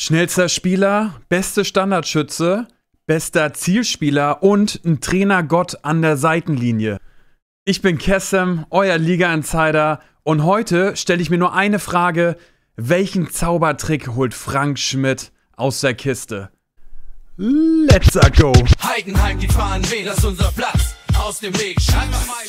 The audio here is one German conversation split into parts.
Schnellster Spieler, beste Standardschütze, bester Zielspieler und ein Trainergott an der Seitenlinie. Ich bin Kessem, euer Liga-Insider und heute stelle ich mir nur eine Frage. Welchen Zaubertrick holt Frank Schmidt aus der Kiste? Let's go! Heidenheim, die Fahnen weh, das ist unser Platz. Aus dem Weg, Heidenheim.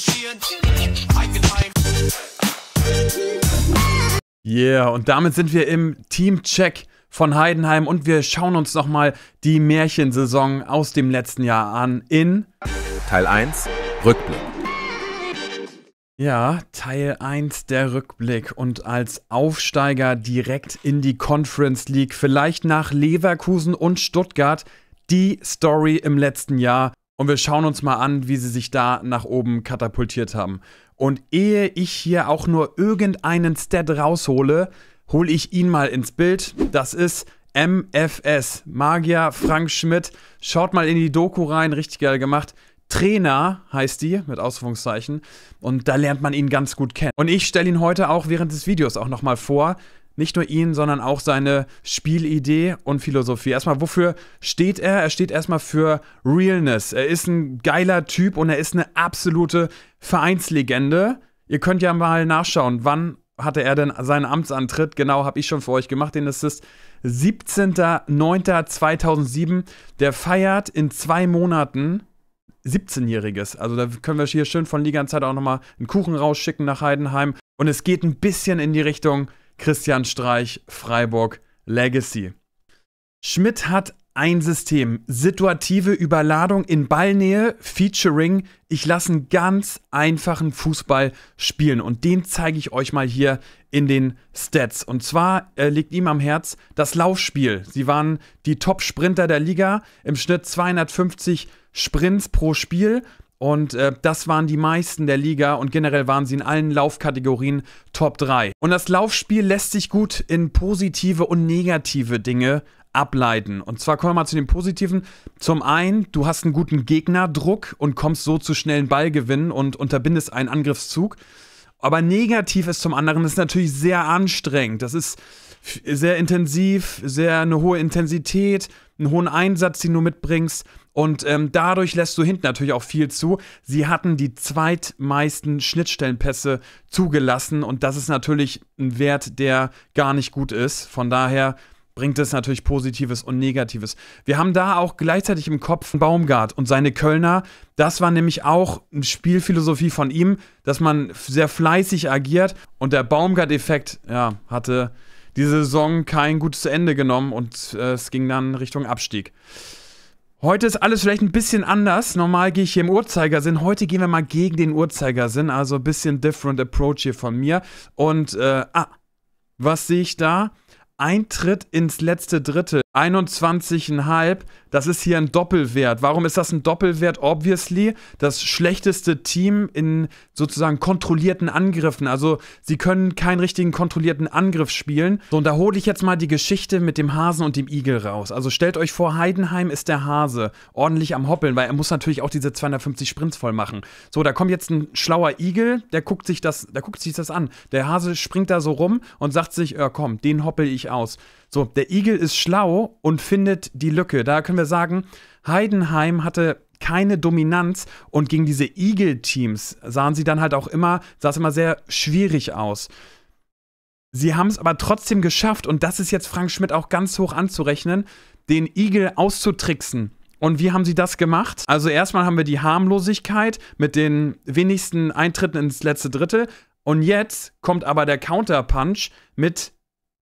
Yeah, und damit sind wir im Team-Check von Heidenheim und wir schauen uns nochmal die Märchensaison aus dem letzten Jahr an in Teil 1 Rückblick. Ja, Teil 1 der Rückblick und als Aufsteiger direkt in die Conference League, vielleicht nach Leverkusen und Stuttgart, die Story im letzten Jahr. Und wir schauen uns mal an, wie sie sich da nach oben katapultiert haben. Und ehe ich hier auch nur irgendeinen Stat raushole, hole ich ihn mal ins Bild. Das ist MFS, Magier Frank Schmidt. Schaut mal in die Doku rein, richtig geil gemacht. Trainer heißt die, mit Ausführungszeichen. Und da lernt man ihn ganz gut kennen. Und ich stelle ihn heute auch während des Videos auch nochmal vor. Nicht nur ihn, sondern auch seine Spielidee und Philosophie. Erstmal, wofür steht er? Er steht erstmal für Realness. Er ist ein geiler Typ und er ist eine absolute Vereinslegende. Ihr könnt ja mal nachschauen, wann hatte er denn seinen Amtsantritt? Genau, habe ich schon für euch gemacht, den Assist. 17.09.2007. Der feiert in zwei Monaten 17-Jähriges. Also da können wir hier schön von Liga Zeit auch nochmal einen Kuchen rausschicken nach Heidenheim. Und es geht ein bisschen in die Richtung Christian Streich, Freiburg, Legacy. Schmidt hat ein System. Situative Überladung in Ballnähe, Featuring. Ich lasse einen ganz einfachen Fußball spielen und den zeige ich euch mal hier in den Stats. Und zwar äh, liegt ihm am Herz das Laufspiel. Sie waren die Top-Sprinter der Liga, im Schnitt 250 Sprints pro Spiel. Und äh, das waren die meisten der Liga und generell waren sie in allen Laufkategorien Top 3. Und das Laufspiel lässt sich gut in positive und negative Dinge ableiten. Und zwar kommen wir mal zu den positiven. Zum einen, du hast einen guten Gegnerdruck und kommst so zu schnellen Ballgewinnen und unterbindest einen Angriffszug. Aber negativ ist zum anderen, das ist natürlich sehr anstrengend. Das ist sehr intensiv, sehr eine hohe Intensität, einen hohen Einsatz, den du mitbringst. Und ähm, dadurch lässt du hinten natürlich auch viel zu. Sie hatten die zweitmeisten Schnittstellenpässe zugelassen und das ist natürlich ein Wert, der gar nicht gut ist. Von daher bringt es natürlich Positives und Negatives. Wir haben da auch gleichzeitig im Kopf Baumgart und seine Kölner. Das war nämlich auch eine Spielphilosophie von ihm, dass man sehr fleißig agiert und der Baumgart-Effekt ja, hatte diese Saison kein gutes Ende genommen und äh, es ging dann Richtung Abstieg. Heute ist alles vielleicht ein bisschen anders. Normal gehe ich hier im Uhrzeigersinn. Heute gehen wir mal gegen den Uhrzeigersinn. Also ein bisschen different approach hier von mir. Und, äh, ah, was sehe ich da? Eintritt ins letzte Drittel. 21,5, das ist hier ein Doppelwert. Warum ist das ein Doppelwert? Obviously, das schlechteste Team in sozusagen kontrollierten Angriffen. Also, sie können keinen richtigen kontrollierten Angriff spielen. So, und da hole ich jetzt mal die Geschichte mit dem Hasen und dem Igel raus. Also, stellt euch vor, Heidenheim ist der Hase. Ordentlich am Hoppeln, weil er muss natürlich auch diese 250 Sprints voll machen. So, da kommt jetzt ein schlauer Igel, der guckt sich das, der guckt sich das an. Der Hase springt da so rum und sagt sich, ja komm, den hoppel ich aus. So, der Igel ist schlau und findet die Lücke. Da können wir sagen, Heidenheim hatte keine Dominanz und gegen diese Igel-Teams sahen sie dann halt auch immer, sah es immer sehr schwierig aus. Sie haben es aber trotzdem geschafft, und das ist jetzt Frank Schmidt auch ganz hoch anzurechnen, den Igel auszutricksen. Und wie haben sie das gemacht? Also erstmal haben wir die Harmlosigkeit mit den wenigsten Eintritten ins letzte Drittel. Und jetzt kommt aber der Counterpunch mit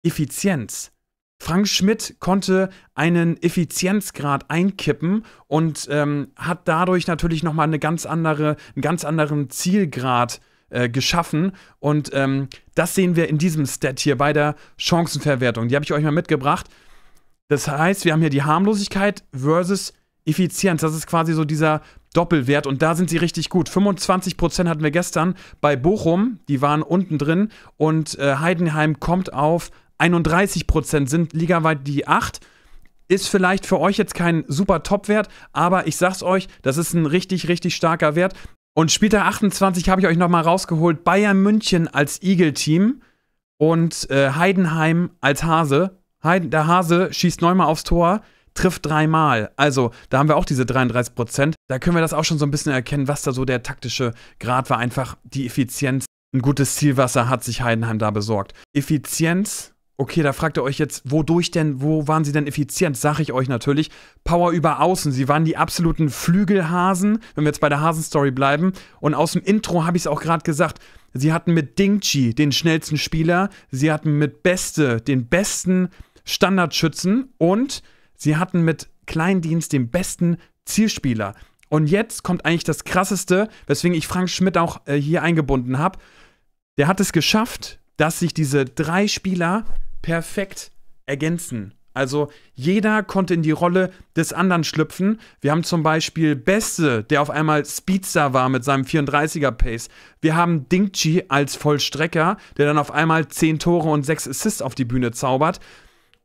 Effizienz. Frank Schmidt konnte einen Effizienzgrad einkippen und ähm, hat dadurch natürlich nochmal eine ganz andere, einen ganz anderen Zielgrad äh, geschaffen. Und ähm, das sehen wir in diesem Stat hier bei der Chancenverwertung. Die habe ich euch mal mitgebracht. Das heißt, wir haben hier die Harmlosigkeit versus Effizienz. Das ist quasi so dieser Doppelwert und da sind sie richtig gut. 25% hatten wir gestern bei Bochum, die waren unten drin und äh, Heidenheim kommt auf 31 Prozent sind ligaweit die 8. Ist vielleicht für euch jetzt kein super Top-Wert, aber ich sag's euch, das ist ein richtig, richtig starker Wert. Und später 28 habe ich euch nochmal rausgeholt. Bayern München als Eagle-Team und äh, Heidenheim als Hase. Heiden, der Hase schießt neunmal aufs Tor, trifft dreimal. Also, da haben wir auch diese 33 Prozent. Da können wir das auch schon so ein bisschen erkennen, was da so der taktische Grad war. Einfach die Effizienz. Ein gutes Zielwasser hat sich Heidenheim da besorgt. Effizienz Okay, da fragt ihr euch jetzt, wodurch denn, wo waren sie denn effizient? Sag ich euch natürlich. Power über Außen. Sie waren die absoluten Flügelhasen, wenn wir jetzt bei der Hasenstory bleiben. Und aus dem Intro habe ich es auch gerade gesagt. Sie hatten mit Dingchi den schnellsten Spieler. Sie hatten mit Beste den besten Standardschützen. Und sie hatten mit Kleindienst den besten Zielspieler. Und jetzt kommt eigentlich das Krasseste, weswegen ich Frank Schmidt auch äh, hier eingebunden habe. Der hat es geschafft, dass sich diese drei Spieler perfekt ergänzen. Also jeder konnte in die Rolle des anderen schlüpfen. Wir haben zum Beispiel Beste, der auf einmal Speedster war mit seinem 34er Pace. Wir haben Dingchi als Vollstrecker, der dann auf einmal 10 Tore und 6 Assists auf die Bühne zaubert.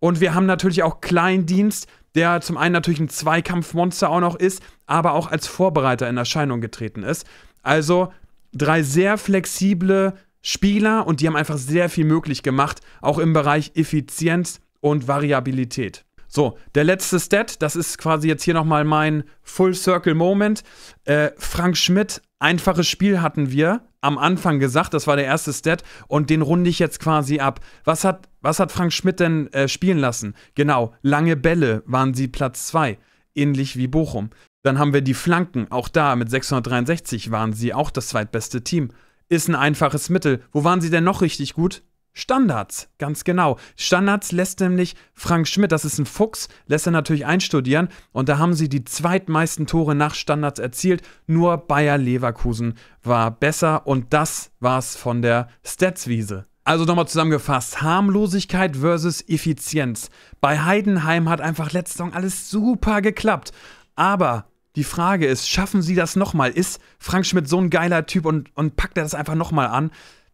Und wir haben natürlich auch Kleindienst, der zum einen natürlich ein Zweikampfmonster auch noch ist, aber auch als Vorbereiter in Erscheinung getreten ist. Also drei sehr flexible Spieler und die haben einfach sehr viel möglich gemacht, auch im Bereich Effizienz und Variabilität. So, der letzte Stat, das ist quasi jetzt hier nochmal mein Full Circle Moment. Äh, Frank Schmidt, einfaches Spiel hatten wir am Anfang gesagt, das war der erste Stat und den runde ich jetzt quasi ab. Was hat, was hat Frank Schmidt denn äh, spielen lassen? Genau, lange Bälle waren sie Platz 2, ähnlich wie Bochum. Dann haben wir die Flanken, auch da mit 663 waren sie auch das zweitbeste Team ist ein einfaches Mittel. Wo waren sie denn noch richtig gut? Standards, ganz genau. Standards lässt nämlich Frank Schmidt, das ist ein Fuchs, lässt er natürlich einstudieren und da haben sie die zweitmeisten Tore nach Standards erzielt. Nur Bayer Leverkusen war besser und das war's von der Statswiese. Also nochmal zusammengefasst, Harmlosigkeit versus Effizienz. Bei Heidenheim hat einfach letzte Saison alles super geklappt. Aber die Frage ist, schaffen sie das nochmal? Ist Frank Schmidt so ein geiler Typ und, und packt er das einfach nochmal an?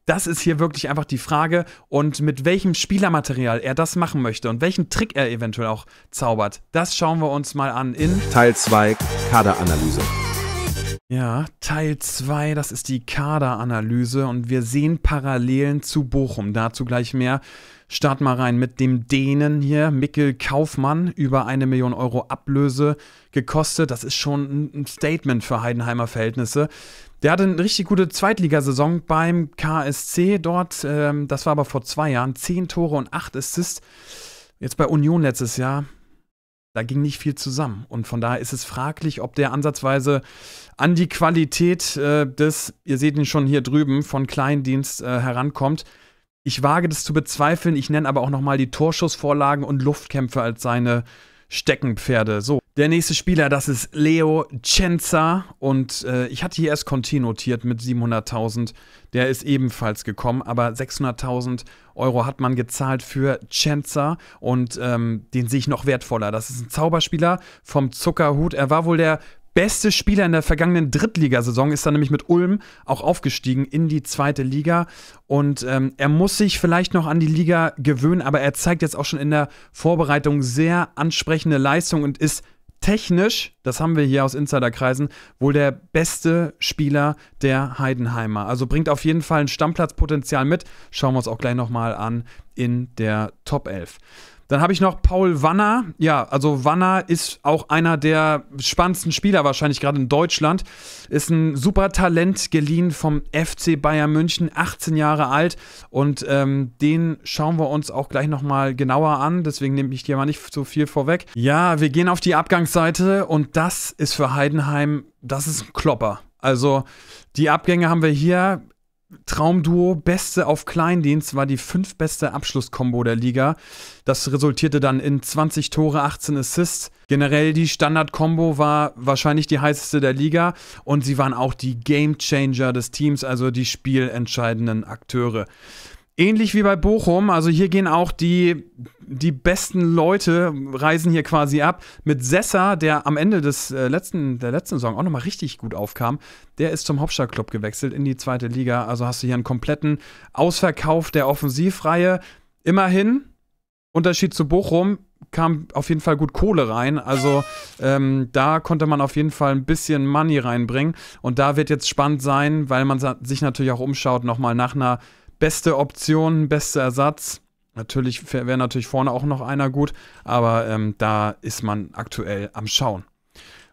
Das ist hier wirklich einfach die Frage und mit welchem Spielermaterial er das machen möchte und welchen Trick er eventuell auch zaubert. Das schauen wir uns mal an in Teil 2 Kaderanalyse. Ja, Teil 2, das ist die Kaderanalyse und wir sehen Parallelen zu Bochum. Dazu gleich mehr. Start mal rein mit dem Dänen hier, Mikkel Kaufmann, über eine Million Euro Ablöse gekostet. Das ist schon ein Statement für Heidenheimer Verhältnisse. Der hatte eine richtig gute Zweitligasaison beim KSC dort. Ähm, das war aber vor zwei Jahren. Zehn Tore und acht Assists. Jetzt bei Union letztes Jahr da ging nicht viel zusammen. Und von daher ist es fraglich, ob der ansatzweise an die Qualität äh, des, ihr seht ihn schon hier drüben, von Kleindienst äh, herankommt. Ich wage das zu bezweifeln. Ich nenne aber auch nochmal die Torschussvorlagen und Luftkämpfe als seine Steckenpferde. So. Der nächste Spieler, das ist Leo Cenza. Und äh, ich hatte hier erst Conti notiert mit 700.000. Der ist ebenfalls gekommen, aber 600.000 Euro hat man gezahlt für Cenza. Und ähm, den sehe ich noch wertvoller. Das ist ein Zauberspieler vom Zuckerhut. Er war wohl der beste Spieler in der vergangenen Drittligasaison, ist dann nämlich mit Ulm auch aufgestiegen in die zweite Liga. Und ähm, er muss sich vielleicht noch an die Liga gewöhnen, aber er zeigt jetzt auch schon in der Vorbereitung sehr ansprechende Leistung und ist technisch, das haben wir hier aus Insiderkreisen, wohl der beste Spieler der Heidenheimer. Also bringt auf jeden Fall ein Stammplatzpotenzial mit. Schauen wir uns auch gleich nochmal an in der Top 11. Dann habe ich noch Paul Wanner. Ja, also Wanner ist auch einer der spannendsten Spieler wahrscheinlich gerade in Deutschland. Ist ein super Talent geliehen vom FC Bayern München, 18 Jahre alt. Und ähm, den schauen wir uns auch gleich nochmal genauer an. Deswegen nehme ich dir mal nicht so viel vorweg. Ja, wir gehen auf die Abgangsseite und das ist für Heidenheim, das ist ein Klopper. Also die Abgänge haben wir hier. Traumduo, beste auf Kleindienst, war die fünftbeste Abschlusskombo der Liga. Das resultierte dann in 20 Tore, 18 Assists. Generell die Standardkombo war wahrscheinlich die heißeste der Liga und sie waren auch die Game Changer des Teams, also die spielentscheidenden Akteure. Ähnlich wie bei Bochum, also hier gehen auch die, die besten Leute, reisen hier quasi ab. Mit Sessa, der am Ende des äh, letzten, der letzten Saison auch nochmal richtig gut aufkam, der ist zum Hauptstadtclub gewechselt in die zweite Liga. Also hast du hier einen kompletten Ausverkauf der Offensivreihe. Immerhin, Unterschied zu Bochum, kam auf jeden Fall gut Kohle rein. Also ähm, da konnte man auf jeden Fall ein bisschen Money reinbringen. Und da wird jetzt spannend sein, weil man sich natürlich auch umschaut, nochmal nach einer beste Option, beste Ersatz. Natürlich wäre natürlich vorne auch noch einer gut, aber ähm, da ist man aktuell am Schauen.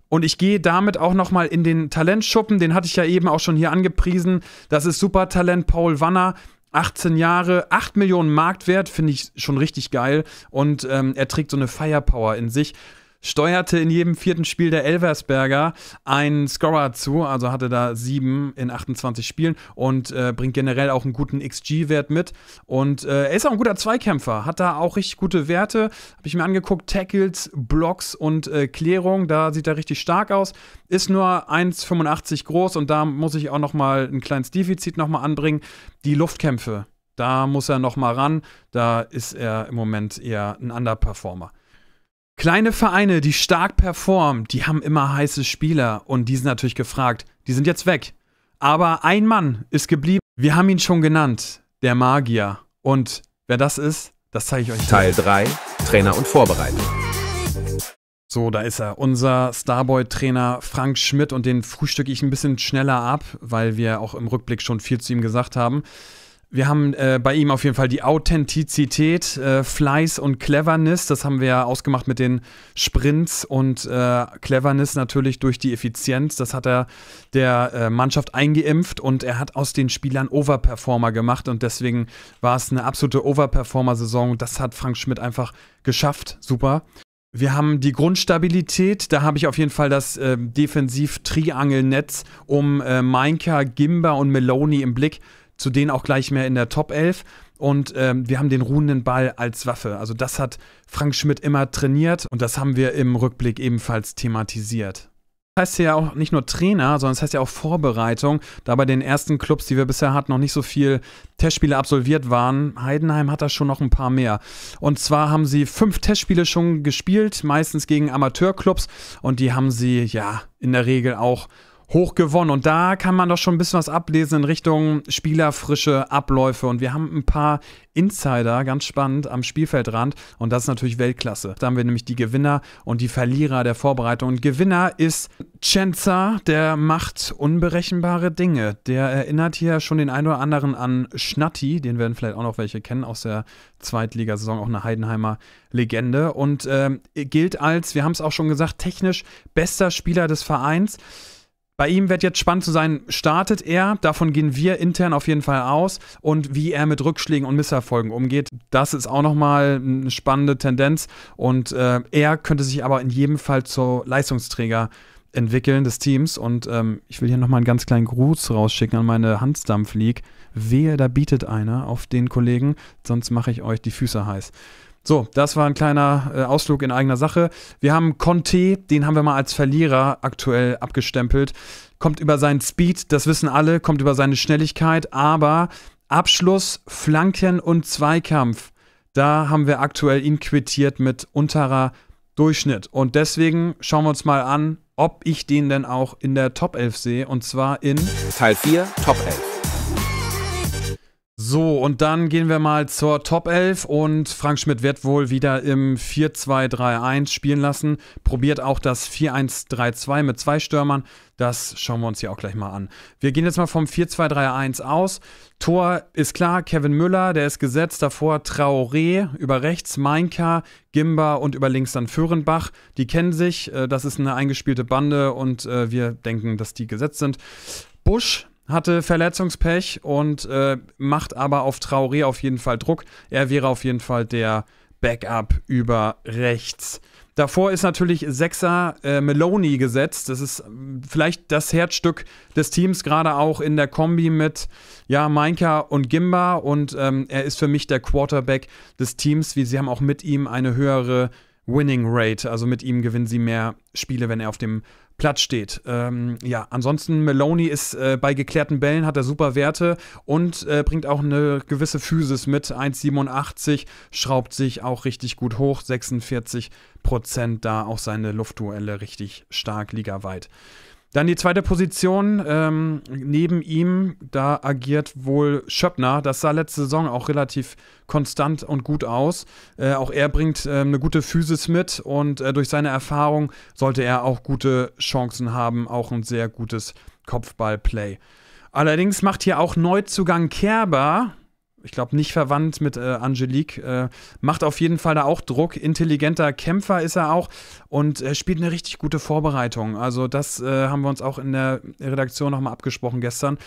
Und ich gehe damit auch nochmal in den Talentschuppen, den hatte ich ja eben auch schon hier angepriesen. Das ist Supertalent Paul Wanner. 18 Jahre, 8 Millionen Marktwert, finde ich schon richtig geil. Und ähm, er trägt so eine Firepower in sich steuerte in jedem vierten Spiel der Elversberger einen Scorer zu, also hatte da sieben in 28 Spielen und äh, bringt generell auch einen guten XG-Wert mit. Und äh, er ist auch ein guter Zweikämpfer, hat da auch richtig gute Werte. Habe ich mir angeguckt, Tackles, Blocks und äh, Klärung, da sieht er richtig stark aus. Ist nur 1,85 groß und da muss ich auch noch mal ein kleines Defizit noch mal anbringen. Die Luftkämpfe, da muss er noch mal ran. Da ist er im Moment eher ein Underperformer. Kleine Vereine, die stark performen, die haben immer heiße Spieler und die sind natürlich gefragt. Die sind jetzt weg. Aber ein Mann ist geblieben. Wir haben ihn schon genannt, der Magier. Und wer das ist, das zeige ich euch. Teil 3, Trainer und Vorbereitung. So, da ist er. Unser Starboy-Trainer Frank Schmidt und den frühstücke ich ein bisschen schneller ab, weil wir auch im Rückblick schon viel zu ihm gesagt haben. Wir haben äh, bei ihm auf jeden Fall die Authentizität, äh, Fleiß und Cleverness. Das haben wir ja ausgemacht mit den Sprints und äh, Cleverness natürlich durch die Effizienz. Das hat er der äh, Mannschaft eingeimpft und er hat aus den Spielern Overperformer gemacht und deswegen war es eine absolute Overperformer-Saison. Das hat Frank Schmidt einfach geschafft. Super. Wir haben die Grundstabilität, da habe ich auf jeden Fall das äh, Defensiv-Triangelnetz um äh, Mainka, Gimba und Meloni im Blick zu denen auch gleich mehr in der Top 11. Und ähm, wir haben den ruhenden Ball als Waffe. Also das hat Frank Schmidt immer trainiert und das haben wir im Rückblick ebenfalls thematisiert. Das heißt ja auch nicht nur Trainer, sondern das heißt ja auch Vorbereitung. Da bei den ersten Clubs, die wir bisher hatten, noch nicht so viele Testspiele absolviert waren, Heidenheim hat da schon noch ein paar mehr. Und zwar haben sie fünf Testspiele schon gespielt, meistens gegen Amateurclubs und die haben sie ja in der Regel auch hoch gewonnen. Und da kann man doch schon ein bisschen was ablesen in Richtung spielerfrische Abläufe. Und wir haben ein paar Insider, ganz spannend, am Spielfeldrand. Und das ist natürlich Weltklasse. Da haben wir nämlich die Gewinner und die Verlierer der Vorbereitung. Und Gewinner ist Cenza, der macht unberechenbare Dinge. Der erinnert hier schon den einen oder anderen an Schnatti, den werden vielleicht auch noch welche kennen aus der Zweitligasaison, auch eine Heidenheimer Legende. Und ähm, gilt als, wir haben es auch schon gesagt, technisch bester Spieler des Vereins. Bei ihm wird jetzt spannend zu sein, startet er, davon gehen wir intern auf jeden Fall aus und wie er mit Rückschlägen und Misserfolgen umgeht, das ist auch nochmal eine spannende Tendenz und äh, er könnte sich aber in jedem Fall zur Leistungsträger entwickeln des Teams und ähm, ich will hier nochmal einen ganz kleinen Gruß rausschicken an meine Hansdampf League. Wehe, da bietet einer auf den Kollegen, sonst mache ich euch die Füße heiß. So, das war ein kleiner äh, Ausflug in eigener Sache. Wir haben Conte, den haben wir mal als Verlierer aktuell abgestempelt. Kommt über seinen Speed, das wissen alle, kommt über seine Schnelligkeit, aber Abschluss, Flanken und Zweikampf, da haben wir aktuell ihn quittiert mit unterer Durchschnitt. Und deswegen schauen wir uns mal an, ob ich den denn auch in der Top 11 sehe und zwar in Teil 4 Top 11. So, und dann gehen wir mal zur Top 11 und Frank Schmidt wird wohl wieder im 4-2-3-1 spielen lassen. Probiert auch das 4-1-3-2 mit zwei Stürmern. Das schauen wir uns hier auch gleich mal an. Wir gehen jetzt mal vom 4-2-3-1 aus. Tor ist klar, Kevin Müller, der ist gesetzt. Davor Traoré, über rechts Meinka, Gimba und über links dann Föhrenbach. Die kennen sich, äh, das ist eine eingespielte Bande und äh, wir denken, dass die gesetzt sind. Busch hatte Verletzungspech und äh, macht aber auf Traoré auf jeden Fall Druck. Er wäre auf jeden Fall der Backup über rechts. Davor ist natürlich Sechser äh, Meloni gesetzt. Das ist ähm, vielleicht das Herzstück des Teams, gerade auch in der Kombi mit ja, Mainka und Gimba. Und ähm, er ist für mich der Quarterback des Teams. Wie sie haben auch mit ihm eine höhere Winning Rate. Also mit ihm gewinnen sie mehr Spiele, wenn er auf dem Platz steht. Ähm, ja, ansonsten Maloney ist äh, bei geklärten Bällen, hat er super Werte und äh, bringt auch eine gewisse Physis mit. 1,87 schraubt sich auch richtig gut hoch, 46 Prozent da auch seine Luftduelle richtig stark ligaweit. Dann die zweite Position ähm, neben ihm, da agiert wohl Schöppner. Das sah letzte Saison auch relativ konstant und gut aus. Äh, auch er bringt äh, eine gute Physis mit und äh, durch seine Erfahrung sollte er auch gute Chancen haben, auch ein sehr gutes Kopfballplay. Allerdings macht hier auch Neuzugang Kerber ich glaube, nicht verwandt mit äh, Angelique. Äh, macht auf jeden Fall da auch Druck. Intelligenter Kämpfer ist er auch und äh, spielt eine richtig gute Vorbereitung. Also, das äh, haben wir uns auch in der Redaktion nochmal abgesprochen gestern.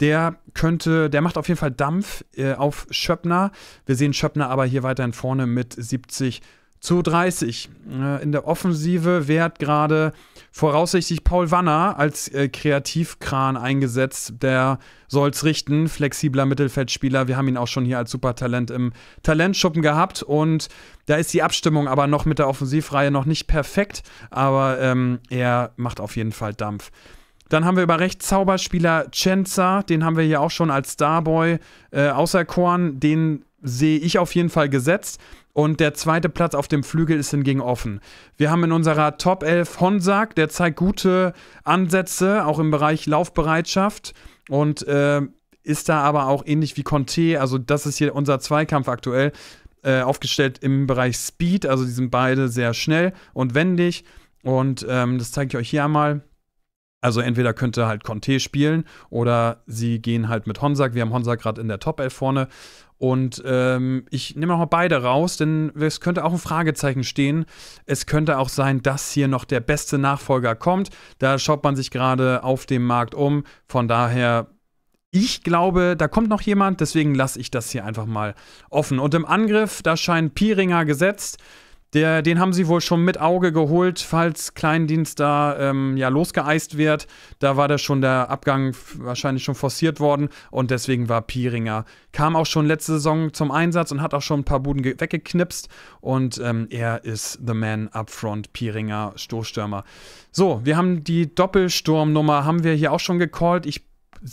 Der könnte, der macht auf jeden Fall Dampf äh, auf Schöppner. Wir sehen Schöppner aber hier weiterhin vorne mit 70 zu 30. Äh, in der Offensive wird gerade voraussichtlich Paul Wanner als äh, Kreativkran eingesetzt. Der soll es richten, flexibler Mittelfeldspieler. Wir haben ihn auch schon hier als Supertalent im Talentschuppen gehabt. Und da ist die Abstimmung aber noch mit der Offensivreihe noch nicht perfekt, aber ähm, er macht auf jeden Fall Dampf. Dann haben wir über rechts Zauberspieler Chenza, den haben wir hier auch schon als Starboy äh, auserkoren. Den sehe ich auf jeden Fall gesetzt. Und der zweite Platz auf dem Flügel ist hingegen offen. Wir haben in unserer Top 11 Honsak, der zeigt gute Ansätze, auch im Bereich Laufbereitschaft. Und äh, ist da aber auch ähnlich wie Conte, also das ist hier unser Zweikampf aktuell, äh, aufgestellt im Bereich Speed. Also die sind beide sehr schnell und wendig. Und ähm, das zeige ich euch hier einmal. Also entweder könnte halt Conte spielen oder sie gehen halt mit Honsak. Wir haben Honsak gerade in der Top 11 vorne. Und ähm, ich nehme auch mal beide raus, denn es könnte auch ein Fragezeichen stehen. Es könnte auch sein, dass hier noch der beste Nachfolger kommt. Da schaut man sich gerade auf dem Markt um. Von daher, ich glaube, da kommt noch jemand. Deswegen lasse ich das hier einfach mal offen. Und im Angriff, da scheint Piringer gesetzt. Der, den haben sie wohl schon mit Auge geholt, falls Kleindienst da ähm, ja losgeeist wird. Da war da schon der Abgang wahrscheinlich schon forciert worden und deswegen war Pieringer. Kam auch schon letzte Saison zum Einsatz und hat auch schon ein paar Buden weggeknipst und ähm, er ist the man up front, Pieringer Stoßstürmer. So, wir haben die Doppelsturmnummer, haben wir hier auch schon gecallt. Ich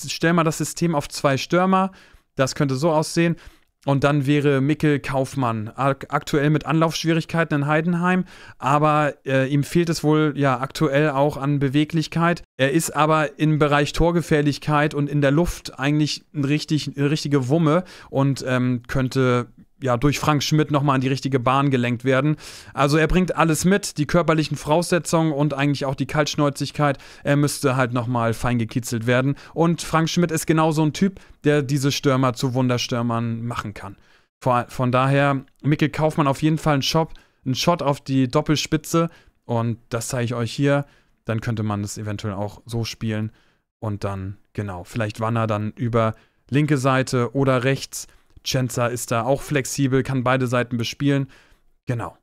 stelle mal das System auf zwei Stürmer. Das könnte so aussehen. Und dann wäre Mickel Kaufmann ak aktuell mit Anlaufschwierigkeiten in Heidenheim, aber äh, ihm fehlt es wohl ja aktuell auch an Beweglichkeit. Er ist aber im Bereich Torgefährlichkeit und in der Luft eigentlich ein richtig, eine richtige Wumme und ähm, könnte ja, durch Frank Schmidt nochmal in die richtige Bahn gelenkt werden. Also er bringt alles mit, die körperlichen Voraussetzungen und eigentlich auch die Kaltschnäuzigkeit. Er müsste halt nochmal fein gekitzelt werden. Und Frank Schmidt ist genau so ein Typ, der diese Stürmer zu Wunderstürmern machen kann. Von daher, Mikkel Kaufmann auf jeden Fall einen Shot, einen Shot auf die Doppelspitze. Und das zeige ich euch hier. Dann könnte man das eventuell auch so spielen. Und dann, genau, vielleicht Wanner dann über linke Seite oder rechts Chenza ist da auch flexibel, kann beide Seiten bespielen. Genau.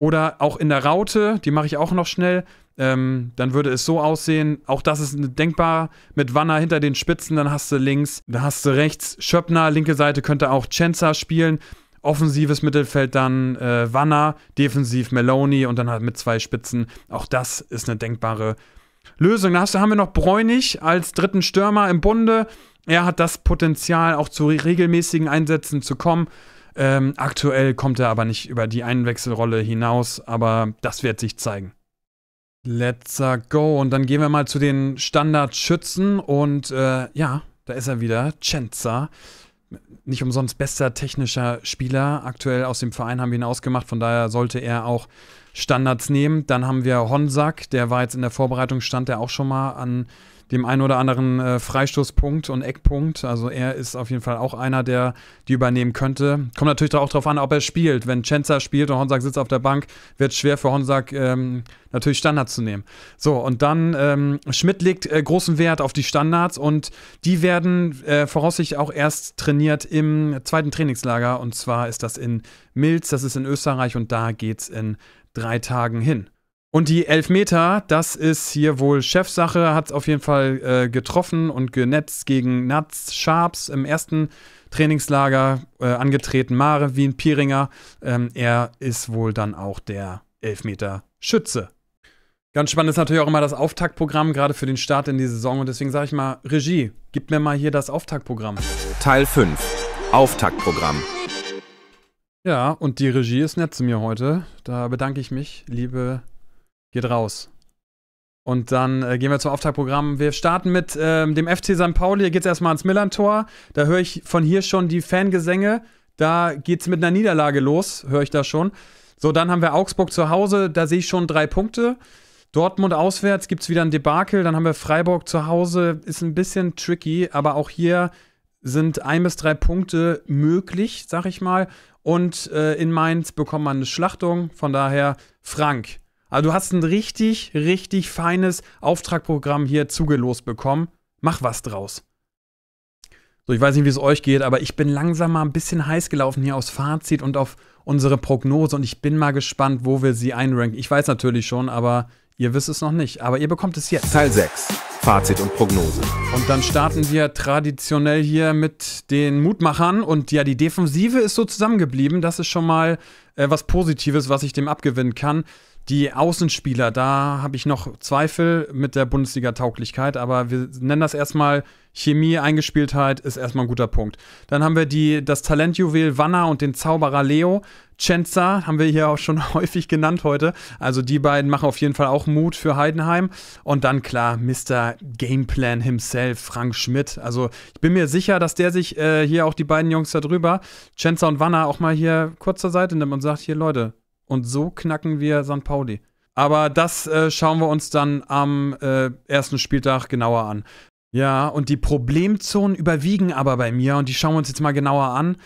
Oder auch in der Raute, die mache ich auch noch schnell. Ähm, dann würde es so aussehen. Auch das ist ne, denkbar. Mit Wanner hinter den Spitzen, dann hast du links, dann hast du rechts. Schöppner, linke Seite könnte auch Chenza spielen. Offensives Mittelfeld dann äh, Wanner, defensiv Meloni und dann halt mit zwei Spitzen. Auch das ist eine denkbare Lösung. Da haben wir noch Bräunig als dritten Stürmer im Bunde. Er hat das Potenzial, auch zu regelmäßigen Einsätzen zu kommen. Ähm, aktuell kommt er aber nicht über die Einwechselrolle hinaus, aber das wird sich zeigen. Let's uh, go. Und dann gehen wir mal zu den Standardschützen. Und äh, ja, da ist er wieder. Cenza. Nicht umsonst bester technischer Spieler. Aktuell aus dem Verein haben wir ihn ausgemacht. Von daher sollte er auch Standards nehmen. Dann haben wir Honsack. Der war jetzt in der Vorbereitung, stand der auch schon mal an dem einen oder anderen äh, Freistoßpunkt und Eckpunkt. Also er ist auf jeden Fall auch einer, der die übernehmen könnte. Kommt natürlich auch darauf an, ob er spielt. Wenn Chenza spielt und Honsack sitzt auf der Bank, wird es schwer für Honsack ähm, natürlich Standards zu nehmen. So, und dann ähm, Schmidt legt äh, großen Wert auf die Standards und die werden äh, voraussichtlich auch erst trainiert im zweiten Trainingslager. Und zwar ist das in Milz, das ist in Österreich und da geht es in drei Tagen hin. Und die Elfmeter, das ist hier wohl Chefsache, hat es auf jeden Fall äh, getroffen und genetzt gegen Nats Sharps im ersten Trainingslager äh, angetreten. Mare Wien Pieringer, ähm, er ist wohl dann auch der Elfmeter-Schütze. Ganz spannend ist natürlich auch immer das Auftaktprogramm, gerade für den Start in die Saison. Und deswegen sage ich mal, Regie, gib mir mal hier das Auftaktprogramm. Teil 5. Auftaktprogramm. Ja, und die Regie ist nett zu mir heute. Da bedanke ich mich, liebe geht raus. Und dann äh, gehen wir zum Auftaktprogramm. Wir starten mit ähm, dem FC St. Pauli. Hier geht es erstmal ans Millantor. Da höre ich von hier schon die Fangesänge. Da geht es mit einer Niederlage los, höre ich da schon. So, dann haben wir Augsburg zu Hause. Da sehe ich schon drei Punkte. Dortmund auswärts gibt es wieder ein Debakel. Dann haben wir Freiburg zu Hause. Ist ein bisschen tricky, aber auch hier sind ein bis drei Punkte möglich, sag ich mal. Und äh, in Mainz bekommt man eine Schlachtung. Von daher, Frank, also du hast ein richtig, richtig feines Auftragprogramm hier zugelost bekommen. Mach was draus. So, ich weiß nicht, wie es euch geht, aber ich bin langsam mal ein bisschen heiß gelaufen hier aufs Fazit und auf unsere Prognose und ich bin mal gespannt, wo wir sie einranken. Ich weiß natürlich schon, aber ihr wisst es noch nicht. Aber ihr bekommt es jetzt. Teil 6. Fazit und Prognose. Und dann starten wir traditionell hier mit den Mutmachern. Und ja, die Defensive ist so zusammengeblieben. Das ist schon mal äh, was Positives, was ich dem abgewinnen kann. Die Außenspieler, da habe ich noch Zweifel mit der Bundesliga-Tauglichkeit, aber wir nennen das erstmal Chemie, Eingespieltheit ist erstmal ein guter Punkt. Dann haben wir die, das Talentjuwel Wanner und den Zauberer Leo. Cenza haben wir hier auch schon häufig genannt heute. Also die beiden machen auf jeden Fall auch Mut für Heidenheim. Und dann klar, Mr. Gameplan himself, Frank Schmidt. Also ich bin mir sicher, dass der sich äh, hier auch die beiden Jungs da drüber, Cenza und Wanner, auch mal hier kurz zur Seite nimmt und sagt, hier Leute, und so knacken wir St. Pauli. Aber das äh, schauen wir uns dann am äh, ersten Spieltag genauer an. Ja, und die Problemzonen überwiegen aber bei mir und die schauen wir uns jetzt mal genauer an.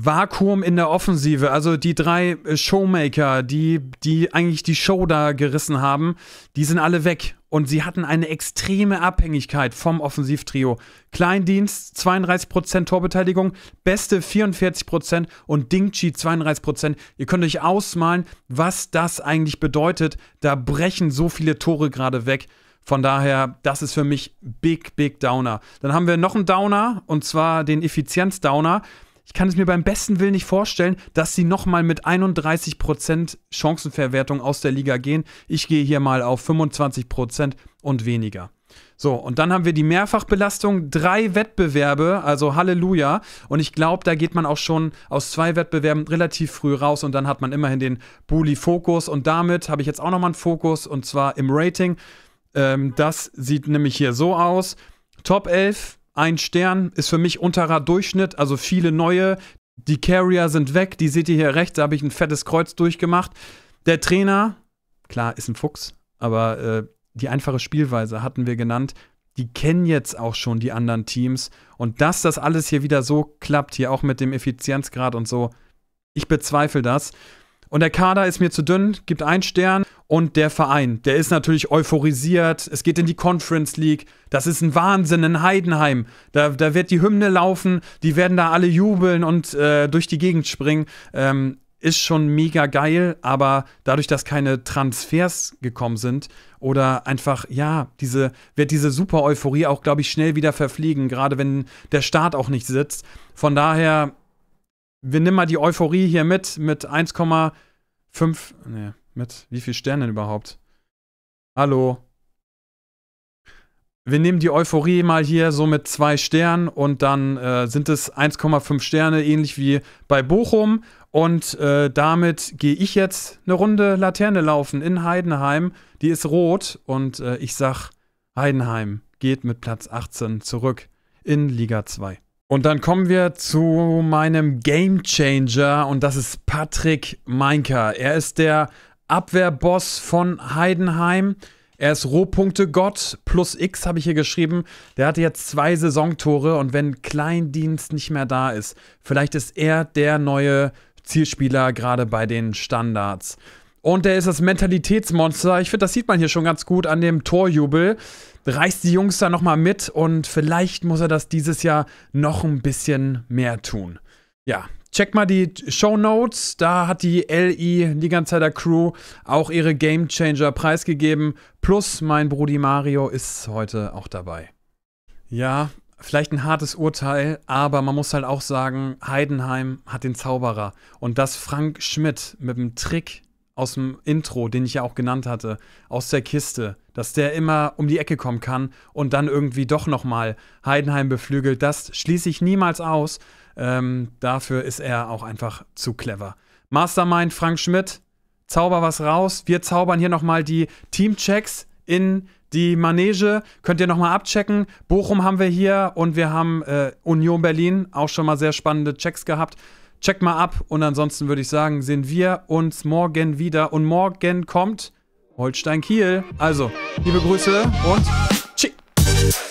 Vakuum in der Offensive, also die drei äh, Showmaker, die, die eigentlich die Show da gerissen haben, die sind alle weg. Und sie hatten eine extreme Abhängigkeit vom Offensivtrio. Kleindienst 32% Torbeteiligung, Beste 44% und Dingchi 32%. Ihr könnt euch ausmalen, was das eigentlich bedeutet. Da brechen so viele Tore gerade weg. Von daher, das ist für mich Big, Big Downer. Dann haben wir noch einen Downer und zwar den Effizienz-Downer ich kann es mir beim besten Willen nicht vorstellen, dass sie nochmal mit 31% Chancenverwertung aus der Liga gehen. Ich gehe hier mal auf 25% und weniger. So, und dann haben wir die Mehrfachbelastung, drei Wettbewerbe, also Halleluja. Und ich glaube, da geht man auch schon aus zwei Wettbewerben relativ früh raus und dann hat man immerhin den Bully-Fokus. Und damit habe ich jetzt auch nochmal einen Fokus und zwar im Rating. Ähm, das sieht nämlich hier so aus. Top 11, ein Stern ist für mich unterer Durchschnitt, also viele neue. Die Carrier sind weg, die seht ihr hier rechts, da habe ich ein fettes Kreuz durchgemacht. Der Trainer, klar, ist ein Fuchs, aber äh, die einfache Spielweise hatten wir genannt. Die kennen jetzt auch schon die anderen Teams. Und dass das alles hier wieder so klappt, hier auch mit dem Effizienzgrad und so, ich bezweifle das. Und der Kader ist mir zu dünn, gibt einen Stern. Und der Verein, der ist natürlich euphorisiert. Es geht in die Conference League. Das ist ein Wahnsinn in Heidenheim. Da, da wird die Hymne laufen. Die werden da alle jubeln und äh, durch die Gegend springen. Ähm, ist schon mega geil, aber dadurch, dass keine Transfers gekommen sind oder einfach, ja, diese, wird diese super Euphorie auch, glaube ich, schnell wieder verfliegen, gerade wenn der Start auch nicht sitzt. Von daher wir nehmen mal die Euphorie hier mit, mit 1,5, nee, mit wie viel Sternen überhaupt? Hallo. Wir nehmen die Euphorie mal hier so mit zwei Sternen und dann äh, sind es 1,5 Sterne, ähnlich wie bei Bochum. Und äh, damit gehe ich jetzt eine Runde Laterne laufen in Heidenheim. Die ist rot und äh, ich sag, Heidenheim geht mit Platz 18 zurück in Liga 2. Und dann kommen wir zu meinem Game Changer und das ist Patrick Meinker. Er ist der Abwehrboss von Heidenheim. Er ist Rohpunktegott plus X, habe ich hier geschrieben. Der hatte jetzt zwei Saisontore und wenn Kleindienst nicht mehr da ist, vielleicht ist er der neue Zielspieler gerade bei den Standards. Und der ist das Mentalitätsmonster. Ich finde, das sieht man hier schon ganz gut an dem Torjubel. Reißt die Jungs da nochmal mit und vielleicht muss er das dieses Jahr noch ein bisschen mehr tun. Ja, check mal die Show Notes. Da hat die LI, die ganze Zeit der Crew, auch ihre Game Changer preisgegeben. Plus mein Brudi Mario ist heute auch dabei. Ja, vielleicht ein hartes Urteil, aber man muss halt auch sagen, Heidenheim hat den Zauberer. Und dass Frank Schmidt mit dem Trick aus dem Intro, den ich ja auch genannt hatte, aus der Kiste, dass der immer um die Ecke kommen kann und dann irgendwie doch nochmal Heidenheim beflügelt, das schließe ich niemals aus. Ähm, dafür ist er auch einfach zu clever. Mastermind Frank Schmidt, zauber was raus. Wir zaubern hier nochmal die Teamchecks in die Manege. Könnt ihr nochmal abchecken. Bochum haben wir hier und wir haben äh, Union Berlin auch schon mal sehr spannende Checks gehabt. Check mal ab und ansonsten würde ich sagen, sehen wir uns morgen wieder. Und morgen kommt Holstein Kiel. Also, liebe Grüße und tschüss.